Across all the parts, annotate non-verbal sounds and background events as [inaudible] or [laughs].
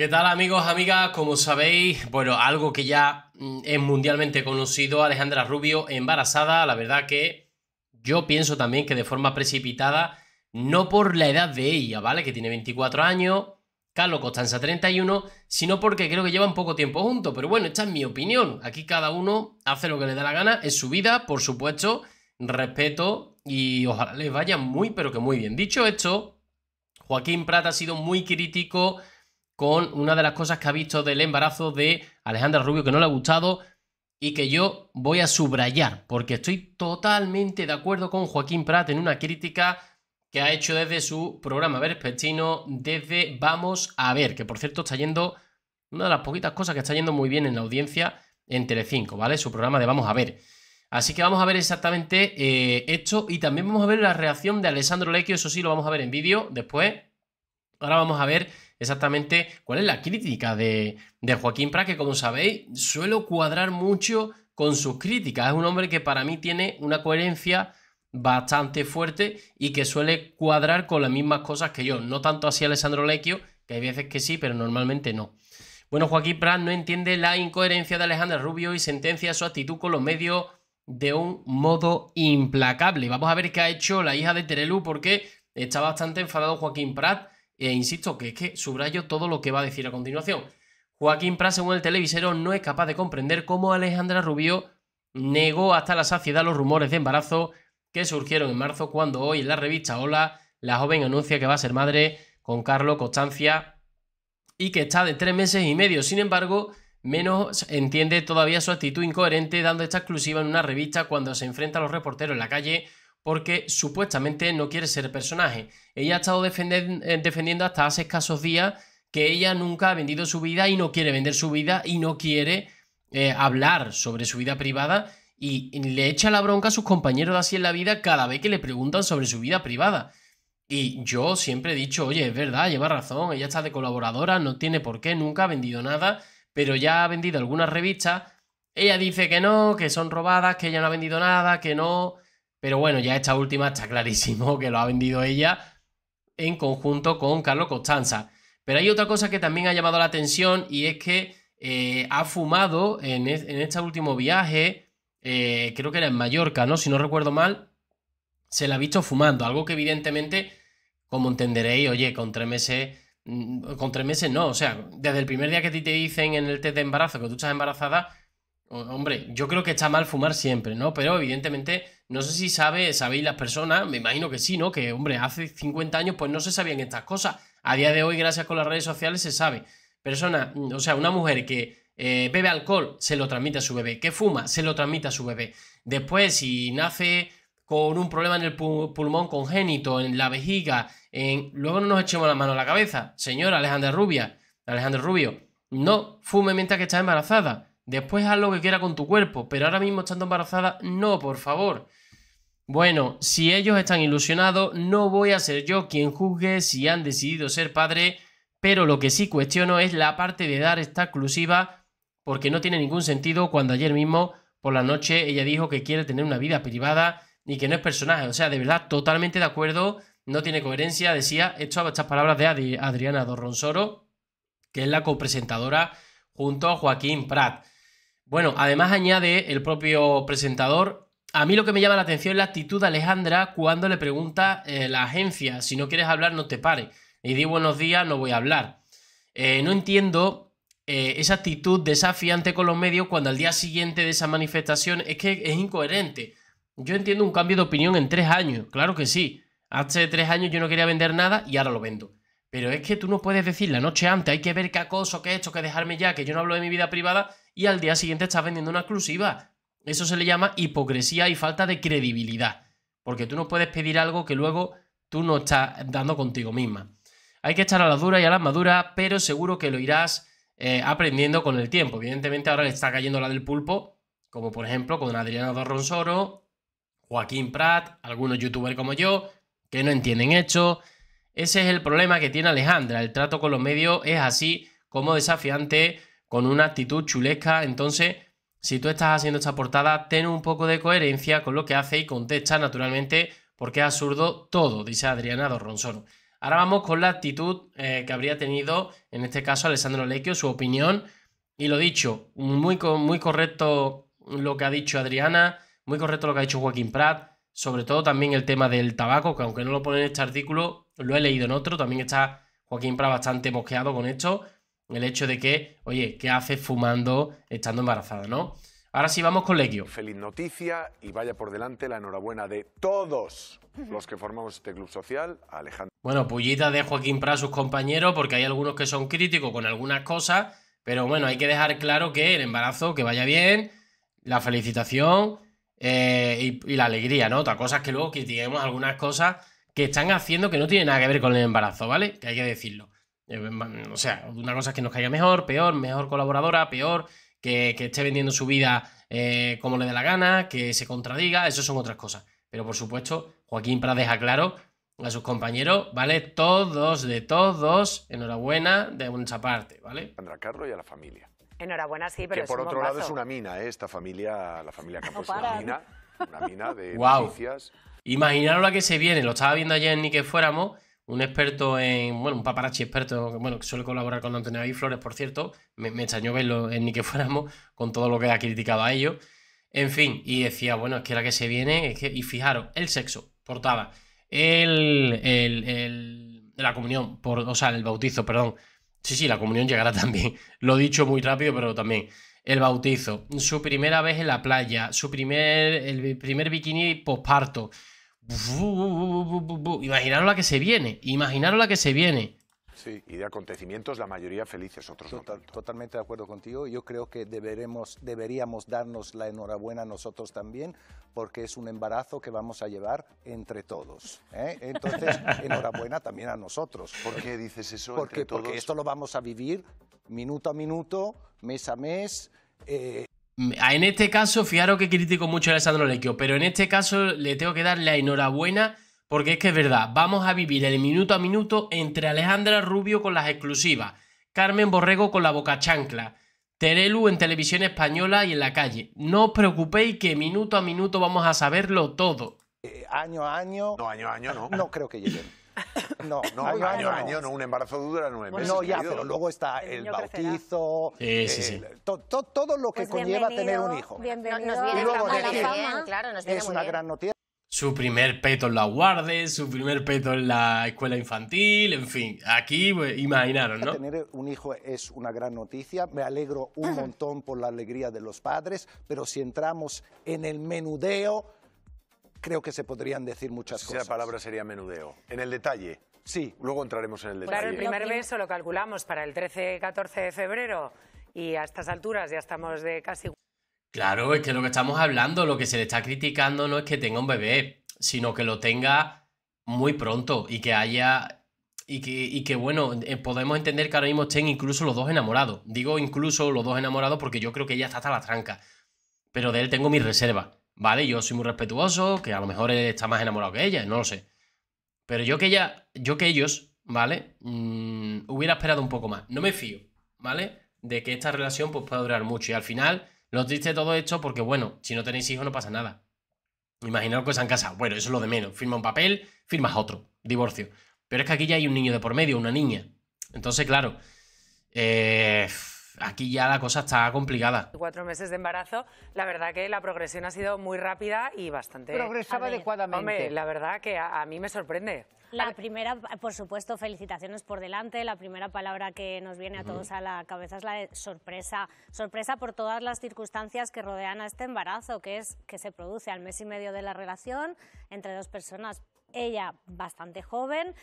¿Qué tal amigos, amigas? Como sabéis, bueno, algo que ya mm, es mundialmente conocido, Alejandra Rubio embarazada, la verdad que yo pienso también que de forma precipitada, no por la edad de ella, ¿vale? Que tiene 24 años, Carlos Costanza 31, sino porque creo que llevan poco tiempo juntos, pero bueno, esta es mi opinión, aquí cada uno hace lo que le da la gana, es su vida, por supuesto, respeto y ojalá les vaya muy, pero que muy bien. Dicho esto, Joaquín Prat ha sido muy crítico con una de las cosas que ha visto del embarazo de Alejandra Rubio que no le ha gustado y que yo voy a subrayar, porque estoy totalmente de acuerdo con Joaquín Prat en una crítica que ha hecho desde su programa ver, Verpestino, desde Vamos a ver, que por cierto está yendo, una de las poquitas cosas que está yendo muy bien en la audiencia en Telecinco, ¿vale? Su programa de Vamos a ver. Así que vamos a ver exactamente eh, esto y también vamos a ver la reacción de Alessandro Lecchio, eso sí, lo vamos a ver en vídeo después. Ahora vamos a ver exactamente cuál es la crítica de, Joaquín Prat, que como sabéis, suelo cuadrar mucho con sus críticas. Es un hombre que para mí tiene una coherencia bastante fuerte y que suele cuadrar con las mismas cosas que yo. No tanto así Alessandro Lecchio, que hay veces que sí, pero normalmente no. Bueno, Joaquín Prat no entiende la incoherencia de Alejandra Rubio y sentencia su actitud con los medios de un modo implacable. Vamos a ver qué ha hecho la hija de Terelu porque está bastante enfadado Joaquín Prat e insisto que es que subrayo todo lo que va a decir a continuación. Joaquín Pras, según el televisero, no es capaz de comprender cómo Alejandra Rubio negó hasta la saciedad los rumores de embarazo que surgieron en marzo cuando hoy en la revista Hola la joven anuncia que va a ser madre con Carlos Constancia y que está de tres meses y medio. Sin embargo, menos entiende todavía su actitud incoherente dando esta exclusiva en una revista cuando se enfrenta a los reporteros en la calle porque supuestamente no quiere ser personaje. Ella ha estado eh, defendiendo hasta hace escasos días que ella nunca ha vendido su vida y no quiere vender su vida y no quiere eh, hablar sobre su vida privada y le echa la bronca a sus compañeros de así en la vida cada vez que le preguntan sobre su vida privada. Y yo siempre he dicho, oye, es verdad, lleva razón, ella está de colaboradora, no tiene por qué, nunca ha vendido nada, pero ya ha vendido algunas revistas. Ella dice que no, que son robadas, que ella no ha vendido nada, que no, pero bueno, ya esta última está clarísimo que lo ha vendido ella en conjunto con Carlos Costanza. Pero hay otra cosa que también ha llamado la atención y es que eh, ha fumado en, este último viaje, eh, creo que era en Mallorca, ¿no? Si no recuerdo mal, se la ha visto fumando, algo que evidentemente, como entenderéis, oye, con tres meses, mm, con tres meses no, o sea, desde el primer día que ti te dicen en el test de embarazo que tú estás embarazada, Hombre, yo creo que está mal fumar siempre, ¿no? Pero evidentemente, no sé si sabe, sabéis las personas, me imagino que sí, ¿no? Que, hombre, hace 50 años pues no se sabían estas cosas. A día de hoy, gracias con las redes sociales, se sabe. Persona, o sea, una mujer que eh, bebe alcohol, se lo transmite a su bebé. Que fuma, se lo transmite a su bebé. Después, si nace con un problema en el pulmón congénito, en la vejiga, en... luego no nos echemos la mano a la cabeza. Señora Alejandra Rubia, Alejandra Rubio, no fume mientras que está embarazada Después haz lo que quiera con tu cuerpo, pero ahora mismo estando embarazada, no, por favor. Bueno, si ellos están ilusionados, no voy a ser yo quien juzgue si han decidido ser padre, pero lo que sí cuestiono es la parte de dar esta exclusiva, porque no tiene ningún sentido cuando ayer mismo por la noche ella dijo que quiere tener una vida privada y que no es personaje. O sea, de verdad, totalmente de acuerdo, no tiene coherencia. Decía esto, estas palabras de Adriana Dorronsoro, que es la copresentadora junto a Joaquín Prat. Bueno, además añade el propio presentador. A mí lo que me llama la atención es la actitud de Alejandra cuando le pregunta a eh, la agencia, si no quieres hablar no te pare. Y di buenos días, no voy a hablar. Eh, no entiendo eh, esa actitud desafiante con los medios cuando al día siguiente de esa manifestación es que es incoherente. Yo entiendo un cambio de opinión en tres años, claro que sí. Hace tres años yo no quería vender nada y ahora lo vendo. Pero es que tú no puedes decir la noche antes, hay que ver qué acoso, qué hecho que dejarme ya, que yo no hablo de mi vida privada y al día siguiente estás vendiendo una exclusiva. Eso se le llama hipocresía y falta de credibilidad, porque tú no puedes pedir algo que luego tú no estás dando contigo misma. Hay que estar a la dura y a la madura, pero seguro que lo irás eh, aprendiendo con el tiempo. Evidentemente ahora le está cayendo la del pulpo, como por ejemplo con Adriana Dorronsoro, Joaquín Prat, algunos youtubers como yo, que no entienden hecho. Ese es el problema que tiene Alejandra. El trato con los medios es así como desafiante, con una actitud chulesca. Entonces, si tú estás haciendo esta portada, ten un poco de coherencia con lo que hace y contesta naturalmente, porque es absurdo todo, dice Adriana Dorronsoro. Ahora vamos con la actitud eh, que habría tenido, en este caso, Alessandro Lecchio, su opinión. Y lo dicho, muy, muy correcto lo que ha dicho Adriana, muy correcto lo que ha dicho Joaquín Prat, sobre todo también el tema del tabaco, que aunque no lo pone en este artículo, lo he leído en otro, también está Joaquín Prat bastante mosqueado con esto. El hecho de que, oye, ¿qué haces fumando estando embarazada, no? Ahora sí, vamos con Legio. Feliz noticia y vaya por delante la enhorabuena de todos los que formamos este club social, Alejandro. Bueno, pullita de Joaquín Prat sus compañeros, porque hay algunos que son críticos con algunas cosas, pero bueno, hay que dejar claro que el embarazo, que vaya bien, la felicitación eh, y, y, la alegría, ¿no? Otra cosa es que luego critiquemos algunas cosas que están haciendo que no tienen nada que ver con el embarazo, ¿vale? Que hay que decirlo. Eh, o sea, una cosa es que nos caiga mejor, peor, mejor colaboradora, peor, que, esté vendiendo su vida eh, como le dé la gana, que se contradiga, eso son otras cosas. Pero por supuesto, Joaquín Prat deja claro a sus compañeros, ¿vale? Todos, de todos, enhorabuena de mucha parte, ¿vale? A Carlos y a la familia. Enhorabuena, sí, pero. Que por otro lado es una mina, ¿eh? esta familia, la familia Campos, una mina, una mina de wow. [laughs] noticias. Imaginaros la que se viene, lo estaba viendo ayer ni que fuéramos un experto en, bueno, un paparazzi experto, bueno, que suele colaborar con Antonio y Flores, por cierto, me, me extrañó verlo en ni que fuéramos con todo lo que ha criticado a ellos. En fin, y decía, bueno, es que la que se viene, y fijaros, el sexo, portada, el, el, la comunión, o sea, el bautizo, perdón. Sí, sí, la comunión llegará [laughs] también. Lo he dicho muy rápido, pero también. El bautizo, su primera vez en la playa, su primer, el primer bikini posparto, Imaginaros la que se viene, imaginaros la que se viene. Sí, y de acontecimientos la mayoría felices, otros no Totalmente de acuerdo contigo. Yo creo que deberemos, deberíamos darnos la enhorabuena nosotros también, porque es un embarazo que vamos a llevar entre todos. ¿eh? Entonces, [laughs] enhorabuena también a nosotros. ¿Por qué dices eso? Porque, porque esto lo vamos a vivir minuto a minuto, mes a mes. Eh, Mm, en este caso, fijaros que critico mucho a Alessandro Lecchio, pero en este caso le tengo que dar la enhorabuena porque es que es verdad, vamos a vivir el minuto a minuto entre Alejandra Rubio con las exclusivas, Carmen Borrego con la boca chancla, Terelu en televisión española y en la calle. No os preocupéis que minuto a minuto vamos a saberlo todo. Eh, año a año. No, año a año no. No creo que lleguen. [laughs] No, no, año, no. Un embarazo dura nueve meses. No, ya, pero luego está el, bautizo, eh, todo lo que pues conlleva tener un hijo. Bienvenido. Nos viene y luego claro, nos viene es una gran noticia. Su primer peto en la guarde, su primer peto en la escuela infantil, en fin, aquí pues, imaginaron, ¿no? Tener un hijo es una gran noticia, me alegro un [clears throat] montón por la alegría de los padres, pero si entramos en el menudeo creo que se podrían decir muchas cosas. ¿Esa la palabra sería menudeo. En el detalle. Sí. Luego entraremos en el detalle. Claro, el primer beso lo calculamos para el 13-14 de febrero y a estas alturas ya estamos de casi... Claro, es que lo que estamos hablando, lo que se le está criticando no es que tenga un bebé, sino que lo tenga muy pronto y que haya... Y que, y que bueno, eh, podemos entender que ahora mismo estén incluso los dos enamorados. Digo incluso los dos enamorados porque yo creo que ella está hasta la tranca. Pero de él tengo mi reserva. Vale, yo soy muy respetuoso, que a lo mejor está más enamorado que ella, no lo sé. Pero yo que ella, yo que ellos, ¿vale? Mm, hubiera esperado un poco más. No me fío, ¿vale? De que esta relación pues pueda durar mucho. Y al final, lo triste todo esto, porque bueno, si no tenéis hijos no pasa nada. Imaginaos que se han Bueno, eso es lo de menos. Firma un papel, firmas otro. Divorcio. Pero es que aquí ya hay un niño de por medio, una niña. Entonces, claro. Eh aquí ya la cosa está complicada. Cuatro meses de embarazo, la verdad que la progresión ha sido muy rápida y bastante... Progresaba adecuadamente. la verdad que a, mí me sorprende. La primera, por supuesto, felicitaciones por delante. La primera palabra que nos viene a todos a la cabeza es la de sorpresa. Sorpresa por todas las circunstancias que rodean a este embarazo, que es que se produce al mes y medio de la relación entre dos personas. Ella bastante joven,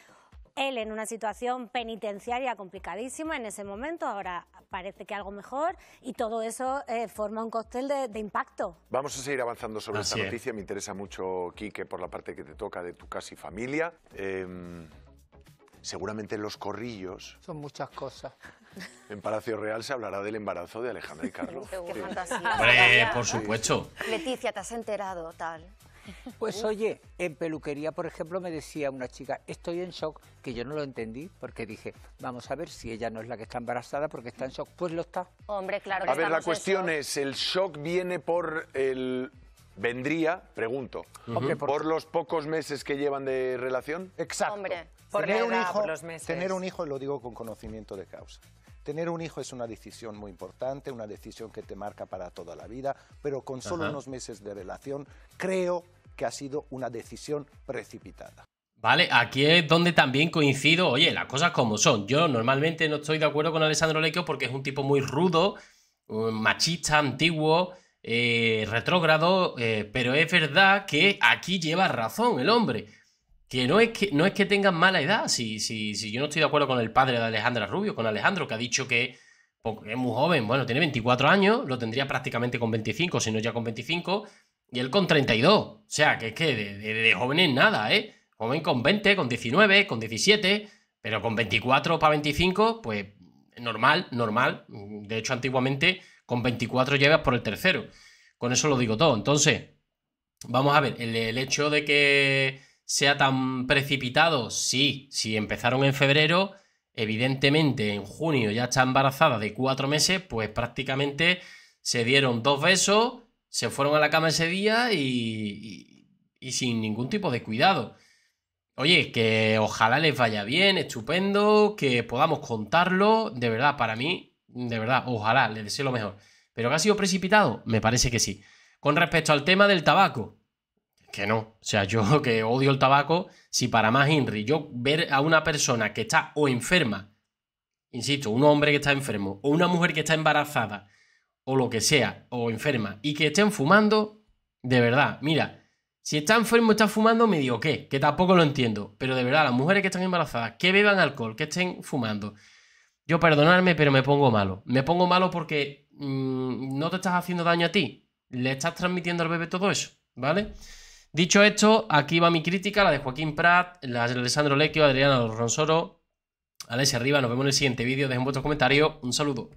él en una situación penitenciaria complicadísima en ese momento, ahora parece que algo mejor y todo eso eh, forma un cóctel de, impacto. Vamos a seguir avanzando sobre esta noticia, me interesa mucho, Quique, por la parte que te toca de tu casi familia. Em, seguramente seguramente los corrillos... Son muchas cosas. [laughs] En Palacio Real se hablará del embarazo de Alejandra y Carlos. Qué fantasía. Hombre, por supuesto. Leticia, te has enterado, tal. Pues oye, en peluquería, por ejemplo, me decía una chica, estoy en shock, que yo no lo entendí, porque dije, vamos a ver si ella no es la que está embarazada porque está en shock. Pues lo está. Hombre, claro. Que a ver, la cuestión es, el shock viene por el... Vendría, pregunto, por, los pocos meses que llevan de relación. Exacto. Hombre, tener, un hijo, los meses. tener un hijo, lo digo con conocimiento de causa. Tener un hijo es una decisión muy importante, una decisión que te marca para toda la vida, pero con solo unos meses de relación, creo que ha sido una decisión precipitada. Vale, aquí es donde también coincido, oye, las cosas como son. Yo normalmente no estoy de acuerdo con Alessandro Lequeo porque es un tipo muy rudo, machista, antiguo, eh, retrógrado, eh, pero es verdad que aquí lleva razón el hombre. Que no es que, no es que tengan mala edad, si, si, si yo no estoy de acuerdo con el padre de Alejandra Rubio, con Alejandro, que ha dicho que pues, es muy joven, bueno, tiene 24 años, lo tendría prácticamente con 25, si no ya con 25, y él con 32. O sea, que es que de, jóvenes nada, ¿eh? Joven con 20, con 19, con 17, pero con 24 para 25, pues normal, normal. De hecho, antiguamente con 24 llevas por el tercero. Con eso lo digo todo. Entonces, vamos a ver, el, el hecho de que sea tan precipitado, sí, si empezaron en febrero, evidentemente en junio ya está embarazada de cuatro meses, pues prácticamente se dieron dos besos se fueron a la cama ese día y, y, sin ningún tipo de cuidado. Oye, que ojalá les vaya bien, estupendo, que podamos contarlo. De verdad, para mí, de verdad, ojalá, les deseo lo mejor. ¿Pero que ha sido precipitado? Me parece que sí. Con respecto al tema del tabaco, que no. O sea, yo [laughs] que odio el tabaco, si para más Henry, yo ver a una persona que está o enferma, insisto, un hombre que está enfermo, o una mujer que está embarazada, o lo que sea, o enferma, y que estén fumando, de verdad, mira, si está enfermo, está fumando, me digo qué, que tampoco lo entiendo, pero de verdad, las mujeres que están embarazadas, que beban alcohol, que estén fumando, yo perdonarme, pero me pongo malo, me pongo malo porque mm, no te estás haciendo daño a ti, le estás transmitiendo al bebé todo eso, ¿vale? Dicho esto, aquí va mi crítica, la de Joaquín Prat, la de Alessandro Lecchio, Adriana Ronsoro, Alexia Arriba, nos vemos en el siguiente vídeo, dejen vuestros comentarios, un saludo.